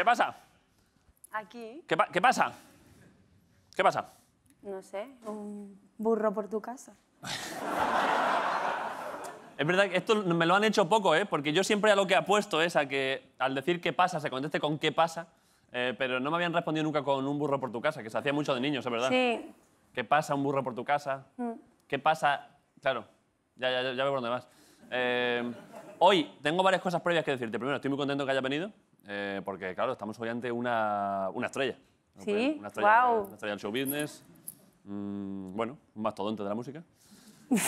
¿Qué pasa? Aquí. ¿Qué, pasa? ¿Qué pasa? No sé, un burro por tu casa. es verdad que esto me lo han hecho poco, ¿eh? Porque yo siempre a lo que apuesto es a que al decir qué pasa se conteste con qué pasa, eh, pero no me habían respondido nunca con un burro por tu casa, que se hacía mucho de niños, es verdad. Sí. ¿Qué pasa un burro por tu casa? Mm. ¿Qué pasa? Claro, ya, ya, ya veo por dónde vas. Eh, hoy tengo varias cosas previas que decirte. Primero, estoy muy contento que hayas venido. Eh, porque claro, estamos hoy ante una, una estrella. Sí, una estrella, del show business, mm, bueno, un mastodonte de la música.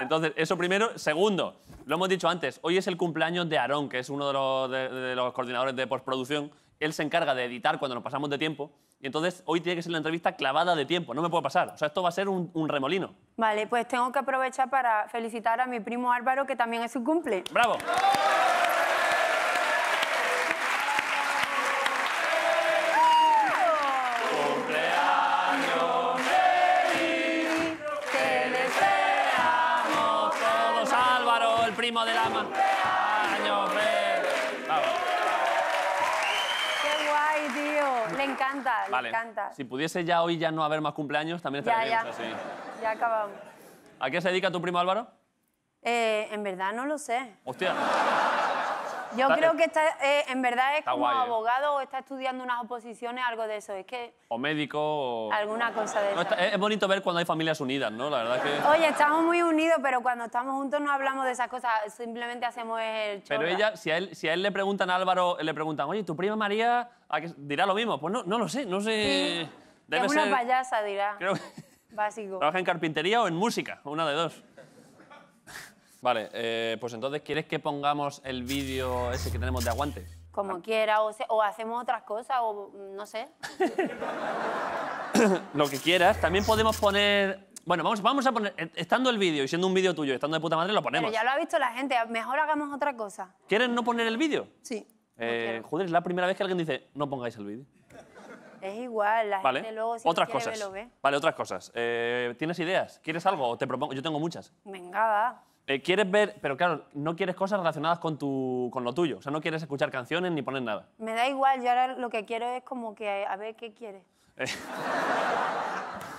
Entonces, eso primero. Segundo, lo hemos dicho antes, hoy es el cumpleaños de Aarón, que es uno de los, coordinadores de postproducción. Él se encarga de editar cuando nos pasamos de tiempo. Y entonces hoy tiene que ser la entrevista clavada de tiempo, no me puede pasar. O sea, esto va a ser un, un, remolino. Vale, pues tengo que aprovechar para felicitar a mi primo Álvaro, que también es su cumple. ¡Bravo! Si pudiese ya hoy ya no haber más cumpleaños, también estaría ya, ya. así. Ya acabamos. ¿A qué se dedica tu primo Álvaro? Eh, en verdad no lo sé. Hostia. Yo creo que está, eh, en verdad es como ¿eh? abogado o está estudiando unas oposiciones, algo de eso. Es que. O médico o. Alguna cosa de eso. es bonito ver cuando hay familias unidas, ¿no? La verdad que. Oye, estamos muy unidos, pero cuando estamos juntos no hablamos de esas cosas, simplemente hacemos el chorra. Pero ella, si a él, si a él le preguntan a Álvaro, le preguntan, oye, ¿tu prima María dirá lo mismo? Pues no, no lo sé, no sé. es una payasa, dirá. Básico. ¿Trabaja en carpintería o en música? Una de dos. Vale, eh, pues entonces, ¿quieres que pongamos el vídeo ese que tenemos de aguante? Como quiera, o, hacemos otras cosas, o mm, no sé. Lo que quieras. También podemos poner bueno, vamos, vamos a poner, eh, estando el vídeo y siendo un vídeo tuyo, estando de puta madre, lo ponemos. Pero ya lo ha visto la gente, mejor hagamos otra cosa. ¿Quieren no poner el vídeo? Sí. Eh, joder, es la primera vez que alguien dice, no pongáis el vídeo. Es igual, la gente luego si otras cosas. Vale, otras cosas. Eh, ¿Tienes ideas? ¿Quieres algo? Te propongo. Yo tengo muchas. Venga, va. Eh, ¿Quieres ver? Pero claro, no quieres cosas relacionadas con, tu, con lo tuyo. O sea, no quieres escuchar canciones ni poner nada. Me da igual, yo ahora lo que quiero es como que a ver qué quieres. Eh.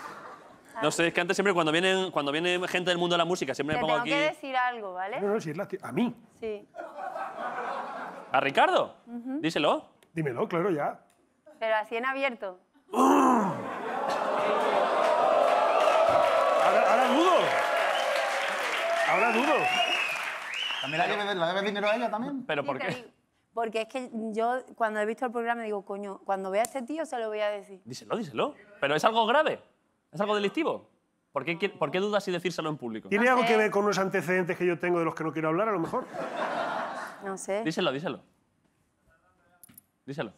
No sé, es que antes siempre cuando vienen cuando viene gente del mundo de la música, siempre pongo tengo que decir algo, ¿vale? No, no, A mí. Sí. ¿A Ricardo? Díselo. Dímelo, claro, ya. Pero así en abierto. Ahora, dudo. Ahora dudo. ¿También la debes debe dinero a ella también? ¿Pero por qué? Porque es que yo, cuando he visto el programa, digo, coño, cuando vea a este tío se lo voy a decir. Díselo, díselo. Pero es algo grave. Es algo delictivo. ¿Por qué, dudas y decírselo en público? ¿Tiene algo que ver con los antecedentes que yo tengo de los que no quiero hablar, a lo mejor? No sé. Díselo, díselo. Díselo.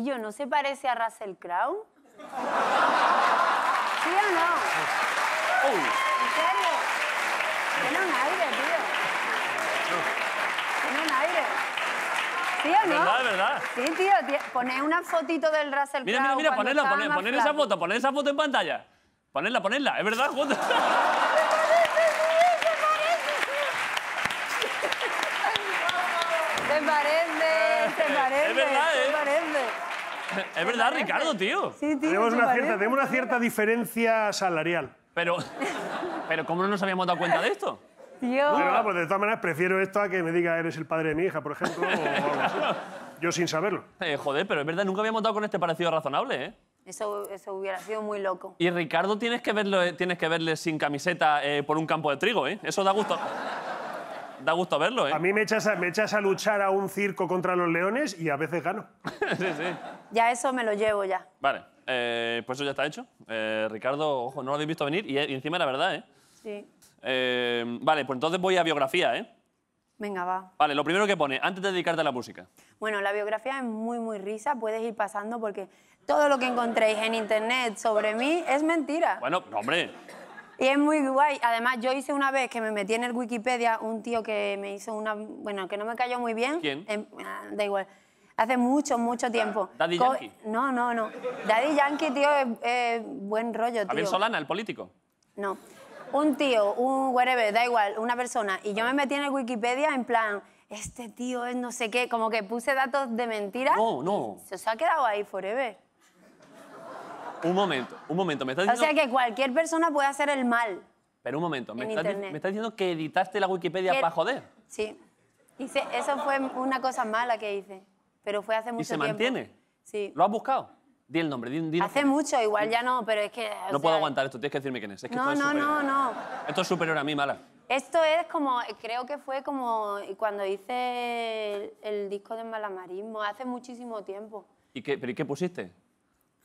Y yo, ¿no se parece a Russell Crowe? ¿Sí o no? ¿En serio? Tiene un aire, tío. Tiene un aire. ¿Sí o no? Es verdad, es verdad. Sí, tío, tío. Poné una fotito del Russell Crowe. Mira, mira, mira, poned, esa foto, poned esa foto en pantalla. Ponedla, ponedla. Es verdad, Jota. ¿Te parece? ¿Te parece? ¿Te parece? ¿Te ¿eh? parece? ¿Te ¿Te parece? Es verdad, Ricardo, tío. Sí, Tenemos una cierta, diferencia salarial. Pero, pero ¿cómo no nos habíamos dado cuenta de esto? Yo... pues de todas maneras prefiero esto a que me diga eres el padre de mi hija, por ejemplo, o algo Yo sin saberlo. Eh, joder, pero es verdad, nunca habíamos dado con este parecido razonable, ¿eh? Eso, eso hubiera sido muy loco. Y Ricardo tienes que verlo, eh, tienes que verle sin camiseta eh, por un campo de trigo, ¿eh? Eso da gusto da gusto verlo, ¿eh? A mí me echas a, luchar a un circo contra los leones y a veces gano. sí, sí. Ya eso me lo llevo ya. Vale, eh, pues eso ya está hecho. Eh, Ricardo, ojo, no lo habéis visto venir y, eh, encima la verdad, ¿eh? Sí. vale, pues entonces voy a biografía, ¿eh? Venga, va. Vale, lo primero que pone, antes de dedicarte a la música. Bueno, la biografía es muy, muy risa, puedes ir pasando porque todo lo que encontréis en internet sobre mí es mentira. Bueno, no, hombre, y es muy guay. Además, yo hice una vez que me metí en el Wikipedia un tío que me hizo una. Bueno, que no me cayó muy bien. ¿Quién? Em, ah, da igual. Hace mucho, mucho ah, tiempo. ¿Daddy Yankee? No, no, no. Daddy Yankee, tío, es buen rollo, tío. Solana, el político? No. Un tío, un whatever, da igual, una persona. Y yo me metí en el Wikipedia en plan, este tío es no sé qué, como que puse datos de mentira. No, no. Se ha quedado ahí forever. Un momento, un momento. Me estás diciendo... O sea que cualquier persona puede hacer el mal. Pero un momento, me, estás, diciendo que editaste la Wikipedia para joder. Sí. dice eso fue una cosa mala que hice. Pero fue hace mucho tiempo. ¿Y se mantiene? Sí. ¿Lo has buscado? Di el nombre, di, di Hace mucho, igual ya no, pero es que. No puedo aguantar esto, tienes que decirme quién es. no, no, no, no. Esto es superior a mí, mala. Esto es como, creo que fue como cuando hice el, disco de Malamarismo, hace muchísimo tiempo. ¿Y qué, pero qué pusiste?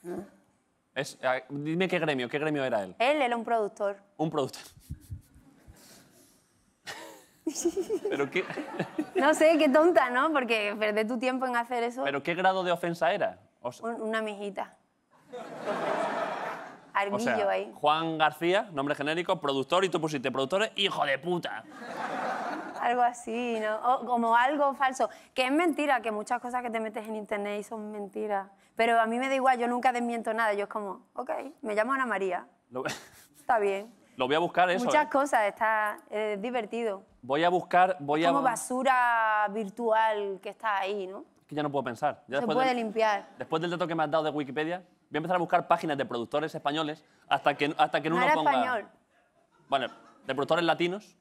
¿Eh? dime qué gremio, qué gremio era él. Él era un productor. Un productor. Pero qué... no sé, qué tonta, ¿no? Porque perdé tu tiempo en hacer eso. ¿Pero qué grado de ofensa era? Una mijita. Arguillo o sea, ahí. Juan García, nombre genérico, productor, y tú pusiste productor, hijo de puta. Algo así, ¿no? como algo falso. Que es mentira, que muchas cosas que te metes en internet son mentiras. Pero a mí me da igual, yo nunca desmiento nada. Yo es como, ok, me llamo Ana María. Está bien. Lo voy a buscar eso. Muchas ¿eh? cosas, está divertido. Voy a buscar, voy a... Como basura virtual que está ahí, ¿no? que ya no puedo pensar. Se puede limpiar. Después del dato que me has dado de Wikipedia, voy a empezar a buscar páginas de productores españoles hasta que, hasta que no uno español. Bueno, de productores latinos.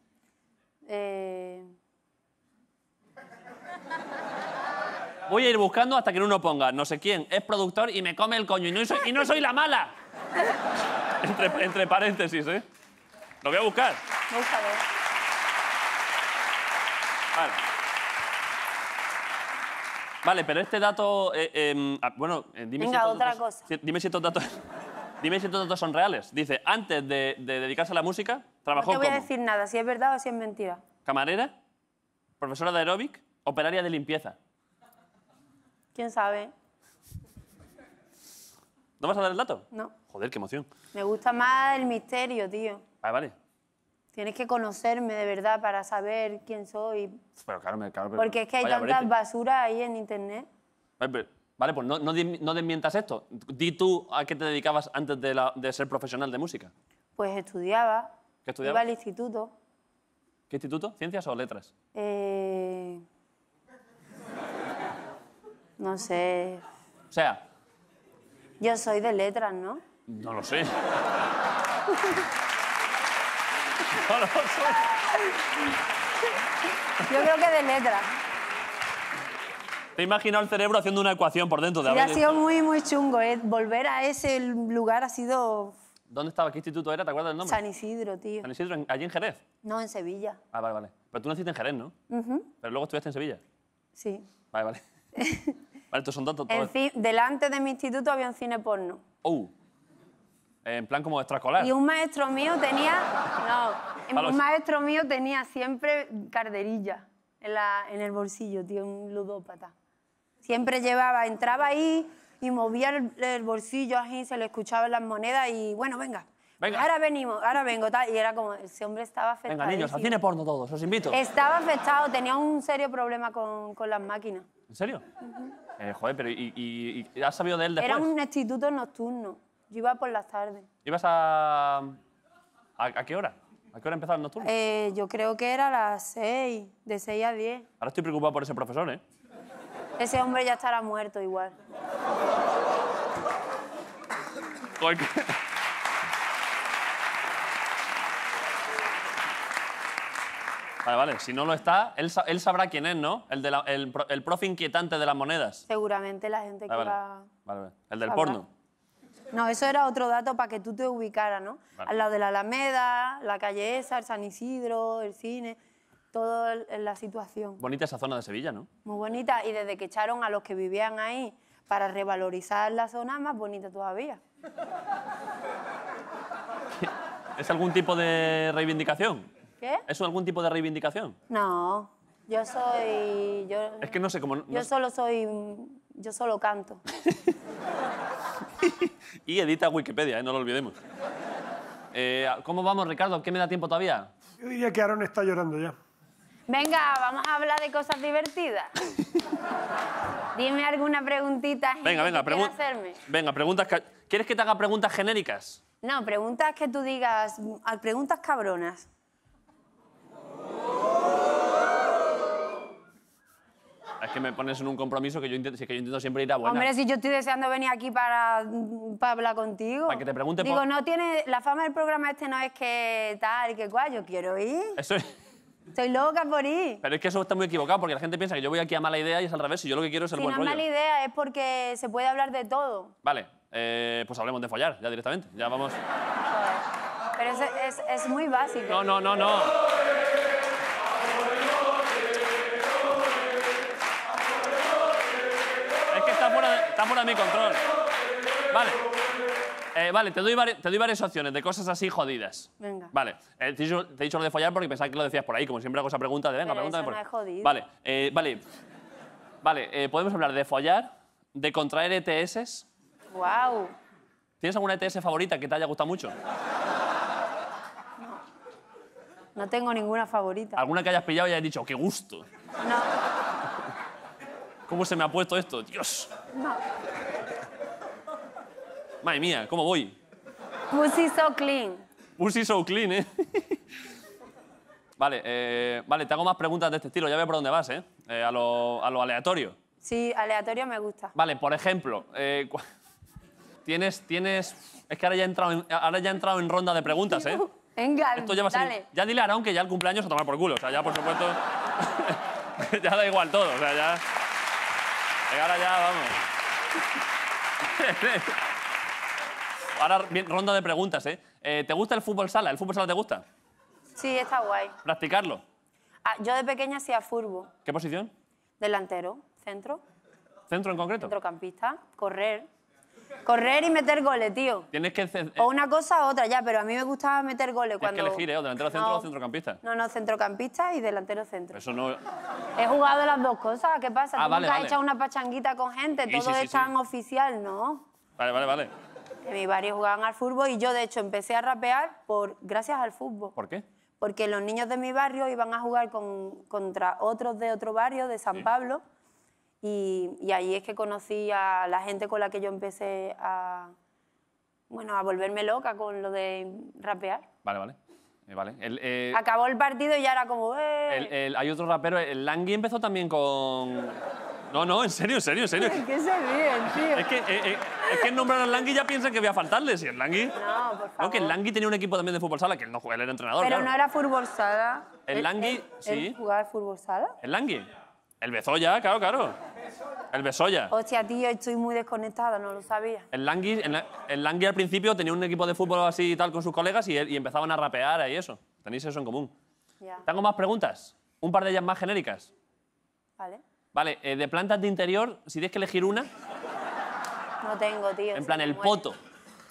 Eh... Voy a ir buscando hasta que uno ponga no sé quién es productor y me come el coño y no soy, la mala. entre, paréntesis, ¿eh? Lo voy a buscar. Búscalo. Vale. Vale, pero este dato. Eh, em, ah, bueno, eh, dime si dime si estos datos. dime si datos son reales. Dice, antes de, dedicarse a la música, trabajó como. No te voy a decir nada, si es verdad o si es mentira. Camarera, profesora de aeróbic, operaria de limpieza. ¿Quién sabe? ¿No vas a dar el dato? No. Joder, qué emoción. Me gusta más el misterio, tío. Vale, ah, vale. Tienes que conocerme de verdad para saber quién soy. Pero claro, claro. Porque es que hay tanta tantas ahí en internet. Vale, pues no, desmientas esto. Di tú a qué te dedicabas antes de, de ser profesional de música. Pues estudiaba. ¿Qué estudiaba? Iba al instituto. ¿Qué instituto? ¿Ciencias o letras? Eh, no sé. O sea. Yo soy de letras, ¿no? No lo sé. no lo sé. Yo creo que de letras. Te he el cerebro haciendo una ecuación por dentro de Y Ha sido muy, muy chungo, ¿eh? Volver a ese lugar ha sido. ¿Dónde estaba? ¿Qué instituto era? ¿Te acuerdas del nombre? San Isidro, tío. ¿San Isidro? ¿Allí en Jerez? No, en Sevilla. Ah, vale, vale. Pero tú naciste en Jerez, ¿no? Pero luego estuviste en Sevilla. Sí. Vale, vale. son En delante de mi instituto había un cine porno. ¡Oh! En plan como extracolar. Y un maestro mío tenía. No, un maestro mío tenía siempre carderilla en, la, en el bolsillo, tío, un ludópata. Siempre llevaba, entraba ahí y movía el, bolsillo así, se le escuchaban las monedas y bueno, venga, Ahora venimos, ahora vengo, tal. Y era como, ese hombre estaba afectado. Venga, niños, al porno todos, os invito. Estaba afectado, tenía un serio problema con, las máquinas. ¿En serio? Eh, joder, pero ¿y, has sabido de él después? Era un instituto nocturno. Yo iba por las tardes. ¿Ibas a, a. qué hora? ¿A qué hora empezaba el nocturno? Eh, yo creo que era a las 6, de 6 a 10. Ahora estoy preocupado por ese profesor, ¿eh? Ese hombre ya estará muerto igual. Vale, vale. Si no lo está, él, él sabrá quién es, ¿no? El, de el, el, profe inquietante de las monedas. Seguramente la gente que va... Vale, vale. El del porno. No, eso era otro dato para que tú te ubicaras, ¿no? Al lado de la Alameda, la calle esa, el San Isidro, el cine, en la situación. Bonita esa zona de Sevilla, ¿no? Muy bonita. Y desde que echaron a los que vivían ahí para revalorizar la zona, más bonita todavía. ¿Es algún tipo de reivindicación? ¿Qué? ¿Eso algún tipo de reivindicación? No, yo soy... Yo, es que no sé cómo... yo solo soy... Yo solo canto. y edita Wikipedia, ¿eh? no lo olvidemos. Eh, ¿Cómo vamos, Ricardo? ¿Qué me da tiempo todavía? Yo diría que Aaron está llorando ya. Venga, vamos a hablar de cosas divertidas. Dime alguna preguntita. Venga, venga, hacerme. Venga, preguntas. ¿Quieres que te haga preguntas genéricas? No, preguntas que tú digas. Preguntas cabronas. Es que me pones en un compromiso que yo intento, siempre ir a buena. Hombre, si yo estoy deseando venir aquí para, hablar contigo. Para que te pregunte... Digo, no tiene... La fama del programa este no es que tal, y que cual, yo quiero ir. Eso Estoy loca por ir. Pero es que eso está muy equivocado, porque la gente piensa que yo voy aquí a mala idea y es al revés, si yo lo que quiero es el buen no rollo. no es mala idea, es porque se puede hablar de todo. Vale, eh, pues hablemos de follar, ya directamente, ya vamos... Pero es, es, es muy básico. No, no, no, no. está fuera de mi control. Vale. Eh, vale, te doy, varias opciones de cosas así jodidas. Venga. Vale, eh, te, he dicho, lo de follar porque pensaba que lo decías por ahí, como siempre hago esa pregunta de venga, Pero pregúntame eso por jodido. Vale, eh, vale. Vale, podemos hablar de follar, de contraer ETS. Wow. ¿Tienes alguna ETS favorita que te haya gustado mucho? No. No tengo ninguna favorita. ¿Alguna que hayas pillado y hayas dicho, qué gusto? No. ¿Cómo se me ha puesto esto? Dios. Madre mía, ¿cómo voy? Pussy so clean. Pussy so clean, ¿eh? vale, eh, vale, te hago más preguntas de este estilo. Ya veo por dónde vas, ¿eh? eh a, lo, a, lo, aleatorio. Sí, aleatorio me gusta. Vale, por ejemplo, eh, tienes, tienes... Es que ahora ya, he entrado en, ahora ya entrado en ronda de preguntas, ¿eh? Venga, Esto ya va Ya dile a Aaron que ya el cumpleaños a tomar por culo. O sea, ya, por supuesto... ya da igual todo, o sea, ya ahora ya, vamos. Ahora, ronda de preguntas, ¿eh? ¿eh? ¿Te gusta el fútbol sala? ¿El fútbol sala te gusta? Sí, está guay. ¿Practicarlo? Ah, yo de pequeña hacía furbo. ¿Qué posición? Delantero, centro. ¿Centro en concreto? Centrocampista, correr. Correr y meter goles, tío. Tienes que... Eh, o una cosa o otra, ya, pero a mí me gustaba meter goles cuando... Tienes que elegir, ¿eh? O delantero centro o centrocampista. No, no, centrocampista y delantero centro. Eso no... He jugado las dos cosas, ¿qué pasa? has ah, echado una pachanguita con gente? Todo es tan oficial, ¿no? Vale, vale, vale. mi barrio jugaban al fútbol y yo, de hecho, empecé a rapear por... gracias al fútbol. ¿Por qué? Porque los niños de mi barrio iban a jugar con... contra otros de otro barrio, de San Pablo y, y, ahí es que conocí a la gente con la que yo empecé a, bueno, a volverme loca con lo de rapear. Vale, vale. Eh, vale. Eh, Acabó el partido y ya era como... ¡Eh! hay otro rapero, el Langui empezó también con... No, no, en serio, en serio, en serio. ¿Qué se ríen, tío? Es que, eh, es que nombrar al Langui ya piensan que voy a faltarle. Si el Langui... No, por favor. No, que el Langui tenía un equipo también de fútbol sala, que él no jugaba, él era entrenador. Pero no era fútbol sala. El Langui, sí. ¿El jugaba fútbol sala? El Langui. El Bezoya, claro, claro. El Besoya. Hostia, tío, estoy muy desconectada, no lo sabía. El Langui, el, al principio tenía un equipo de fútbol así y tal con sus colegas y, empezaban a rapear ahí eso. Tenéis eso en común. Tengo más preguntas. Un par de ellas más genéricas. Vale. Vale, eh, de plantas de interior, si tienes que elegir una. No tengo, tío. En plan, el poto.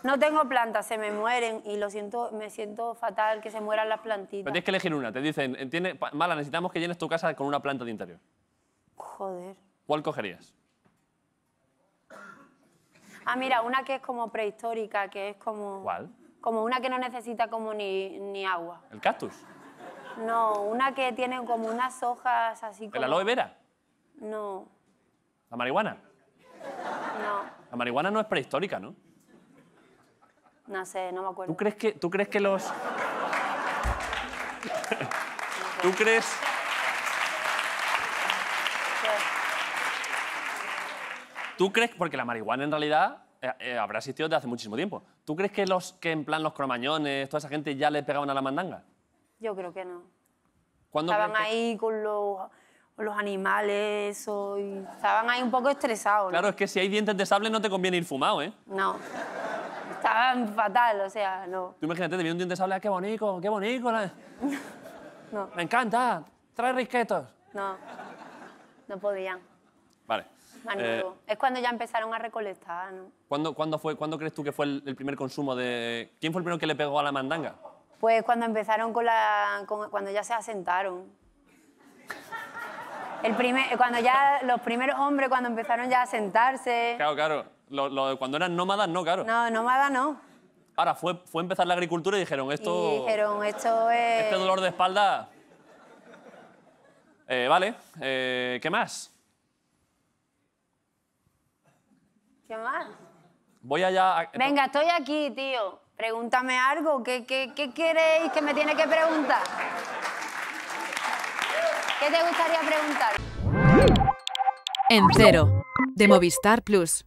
No tengo plantas, se me mueren y lo siento, me siento fatal que se mueran las plantitas. Pero tienes que elegir una, te dicen, eh, Mala, necesitamos que llenes tu casa con una planta de interior. Joder. ¿Cuál cogerías? Ah, mira, una que es como prehistórica, que es como... ¿Cuál? Como una que no necesita como ni, ni agua. ¿El cactus? No, una que tiene como unas hojas así como... ¿El aloe vera? No. ¿La marihuana? No. La marihuana no es prehistórica, ¿no? No sé, no me acuerdo. ¿Tú crees que, tú crees que los... ¿Tú crees... ¿Tú crees, porque la marihuana en realidad eh, eh, habrá existido desde hace muchísimo tiempo, ¿tú crees que, los, que en plan los cromañones, toda esa gente ya le pegaban a la mandanga? Yo creo que no. ¿Cuándo Estaban ahí con los, los animales, o estaban ahí un poco estresados. Claro, es que si hay dientes de sable no te conviene ir fumado, ¿eh? No. Estaban fatal, o sea, no. Tú imagínate, te viene un diente de sable, ah, qué bonito, qué bonito. No, Me encanta, trae risquetos. no. No podían. Vale. Eh, es cuando ya empezaron a recolectar, ¿no? ¿Cuándo, cuándo fue, ¿cuándo crees tú que fue el, primer consumo de...? ¿Quién fue el primero que le pegó a la mandanga? Pues cuando empezaron con la... cuando ya se asentaron. El primer, cuando ya los primeros hombres, cuando empezaron ya a sentarse... Claro, claro. cuando eran nómadas, no, claro. No, nómadas no. Ahora, fue, fue empezar la agricultura y dijeron, esto... Y dijeron, esto es... Este dolor de espalda... Eh, vale, eh, ¿qué más? ¿Qué más? Voy allá. Venga, estoy aquí, tío. Pregúntame algo. ¿Qué, qué queréis que me tiene que preguntar? ¿Qué te gustaría preguntar? En cero, de Movistar Plus.